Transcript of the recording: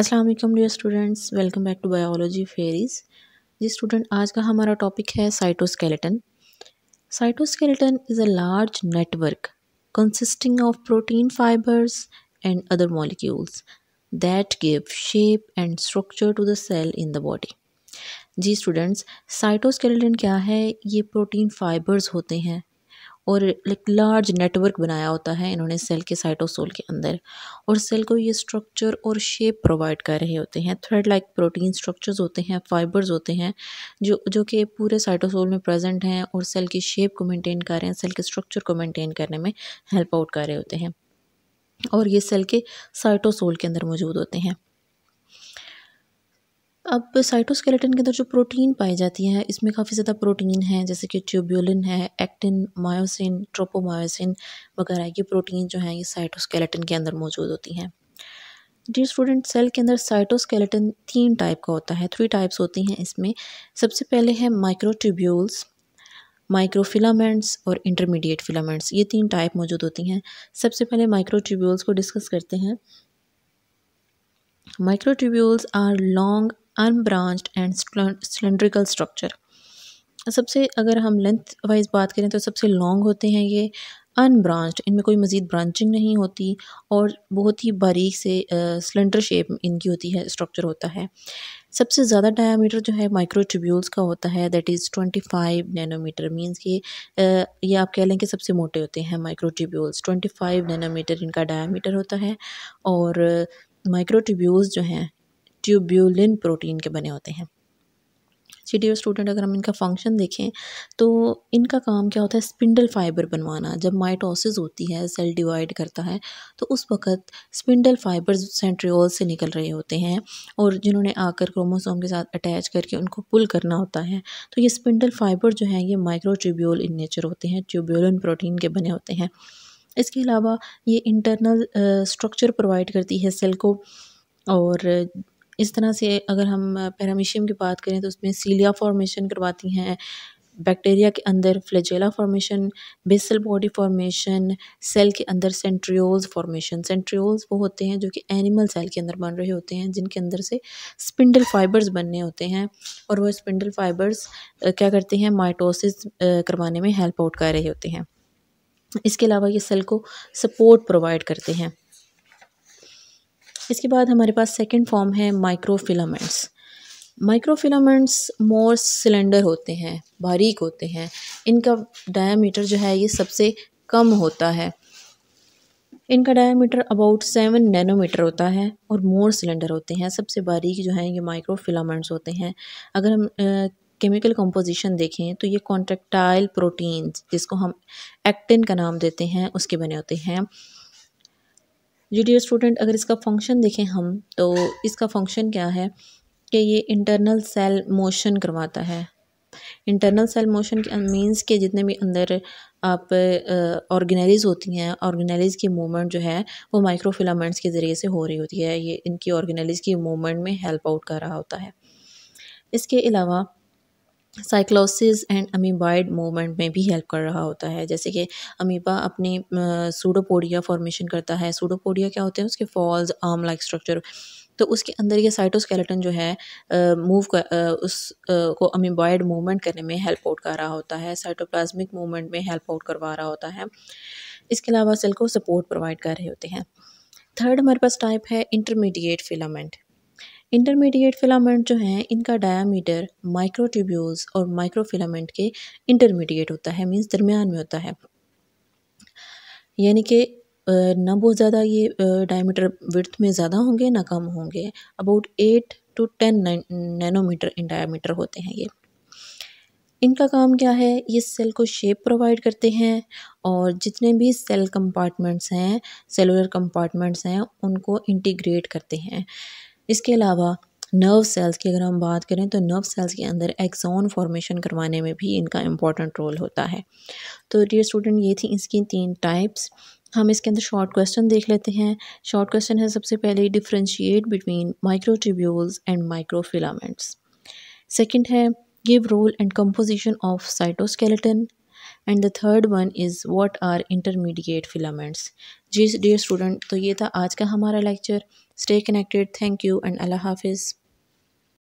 अस्सलाम dear students welcome back to biology fairies जी student आज का हमारा टॉपिक है cytoskeleton cytoskeleton is a large network consisting of protein fibres and other molecules that give shape and structure to the cell in the body जी students cytoskeleton क्या है ये protein fibres होते हैं और एक लार्ज नेटवर्क बनाया होता है इन्होंने सेल के साइटोसोल के अंदर और सेल को ये स्ट्रक्चर और शेप प्रोवाइड कर रहे होते हैं थ्रेड लाइक प्रोटीन स्ट्रक्चर्स होते हैं फाइबर्स होते हैं जो जो कि पूरे साइटोसोल में प्रेजेंट हैं और सेल की शेप को मेंटेन कर रहे हैं सेल के स्ट्रक्चर को मेंटेन करने में हेल्प आउट कर रहे होते हैं और ये सेल के साइटोसोल के अंदर मौजूद होते हैं अब साइटोस्केलेटन के अंदर जो प्रोटीन पाई जाती है इसमें काफ़ी ज़्यादा प्रोटीन है जैसे कि ट्यूब्यूलिन है एक्टिन मायोसिन ट्रोपोमायोसिन वगैरह ये प्रोटीन जो हैं ये साइटोस्केलेटन के अंदर मौजूद होती हैं डियर स्टूडेंट सेल के अंदर साइटोस्केलेटन तीन टाइप का होता है थ्री टाइप्स होती हैं इसमें सबसे पहले है माइक्रोट्यूब्यूल्स माइक्रोफिलामेंट्स और इंटरमीडिएट फिलामेंट्स ये तीन टाइप मौजूद होती हैं सबसे पहले ट्यूब्यूल्स को डिस्कस करते हैं tubules are long unbranched and cylindrical structure सबसे अगर हम लेंथ वाइज बात करें तो सबसे लॉन्ग होते हैं ये अनब्रांच्ड इनमें कोई मज़ीद ब्रांचिंग नहीं होती और बहुत ही बारीक से सिलेंडर शेप इनकी होती है स्ट्रक्चर होता है सबसे ज़्यादा डायामीटर जो है माइक्रोट्यूब्यूल्स का होता है that is twenty five nanometer means कि ये आप कह लें कि सबसे मोटे होते हैं माइक्रोट्यूब्यूल्स ट्वेंटी फाइव नैनोमीटर इनका डायामीटर होता है और माइक्रोट्यूब्यूल्स जो हैं ट्यूब्यूलिन प्रोटीन के बने होते हैं जी डी स्टूडेंट अगर हम इनका फंक्शन देखें तो इनका काम क्या होता है स्पिंडल फाइबर बनवाना जब माइटोसिस होती है सेल डिवाइड करता है तो उस वक्त स्पिंडल फाइबर सेंट्रियोल से निकल रहे होते हैं और जिन्होंने आकर क्रोमोसोम के साथ अटैच करके उनको पुल करना होता है तो ये स्पिंडल फाइबर जो हैं ये माइक्रो ट्यूब्यूल इन नेचर होते हैं ट्यूब्यूल प्रोटीन के बने होते हैं इसके अलावा ये इंटरनल स्ट्रक्चर प्रोवाइड करती है सेल को और इस तरह से अगर हम पैरामीशियम की बात करें तो उसमें सीलिया फॉर्मेशन करवाती हैं बैक्टीरिया के अंदर flagella formation basal body formation cell के अंदर सेंट्रियोल्स फॉर्मेशन सेंट्रियोल्स वो होते हैं जो कि एनिमल सेल के अंदर बन रहे होते हैं जिनके अंदर से स्पिंडल फाइबर्स बनने होते हैं और वो स्पिंडल फाइबर्स क्या करते हैं माइटोसिस करवाने में हेल्प आउट कर रहे होते हैं इसके अलावा ये सेल को सपोर्ट प्रोवाइड करते हैं इसके बाद हमारे पास सेकेंड फॉर्म है माइक्रोफिलामेंट्स माइक्रोफिलामेंट्स मोर सिलेंडर होते हैं बारीक होते हैं इनका डायामीटर जो है ये सबसे कम होता है इनका डायामीटर अबाउट सेवन नैनोमीटर होता है और मोर सिलेंडर होते हैं सबसे बारीक जो है ये माइक्रोफिलामेंट्स होते हैं अगर हम केमिकल कंपोजिशन देखें तो ये कॉन्ट्रेक्टाइल प्रोटीन्स जिसको हम एक्टिन का नाम देते हैं उसके बने होते हैं जी डी स्टूडेंट अगर इसका फंक्शन देखें हम तो इसका फंक्शन क्या है कि ये इंटरनल सेल मोशन करवाता है इंटरनल सेल मोशन मीन्स के जितने भी अंदर आप ऑर्गेनाइज होती हैं ऑर्गेनाइज की मूवमेंट जो है वो माइक्रोफिलामेंट्स के ज़रिए से हो रही होती है ये इनकी ऑर्गेनाइज की मूवमेंट में हेल्प आउट कर रहा होता है इसके अलावा साइक्लोसिस एंड अमीबाइड मूवमेंट में भी हेल्प कर रहा होता है जैसे कि अमीबा अपनी सूडोपोडिया फॉर्मेशन करता है सूडोपोडिया क्या होते हैं उसके फॉल्स आर्म लाइक स्ट्रक्चर तो उसके अंदर ये साइटोस्केलेटन जो है मूव कर उस आ, को अमीबाइड मूवमेंट करने में हेल्प आउट कर रहा होता है साइटोप्लाज्मिक मूवमेंट में हेल्प आउट करवा रहा होता है इसके अलावा सेल को सपोर्ट प्रोवाइड कर रहे होते हैं थर्ड हमारे पास टाइप है इंटरमीडिएट फिलामेंट इंटरमीडिएट फिलामेंट जो हैं इनका डायामीटर माइक्रोट्यूब्यूल्स और माइक्रोफिलामेंट के इंटरमीडिएट होता है मींस दरमियान में होता है यानी कि ना बहुत ज़्यादा ये डायमीटर विर्थ में ज़्यादा होंगे ना कम होंगे about eight to ten nanometer in diameter होते हैं ये इनका काम क्या है ये सेल को शेप प्रोवाइड करते हैं और जितने भी सेल कंपार्टमेंट्स हैं सेलुलर कंपार्टमेंट्स हैं उनको इंटीग्रेट करते हैं इसके अलावा नर्व सेल्स की अगर हम बात करें तो नर्व सेल्स के अंदर एक्सोन फॉर्मेशन करवाने में भी इनका इम्पॉर्टेंट रोल होता है तो डियर स्टूडेंट ये थी इसकी तीन टाइप्स हम इसके अंदर शॉर्ट क्वेश्चन देख लेते हैं शॉर्ट क्वेश्चन है सबसे पहले differentiate between microtubules and microfilaments second है give role and composition of cytoskeleton and the third one is what are intermediate filaments जी डियर स्टूडेंट तो ये था आज का हमारा lecture stay connected thank you and अल्लाह हाफिज़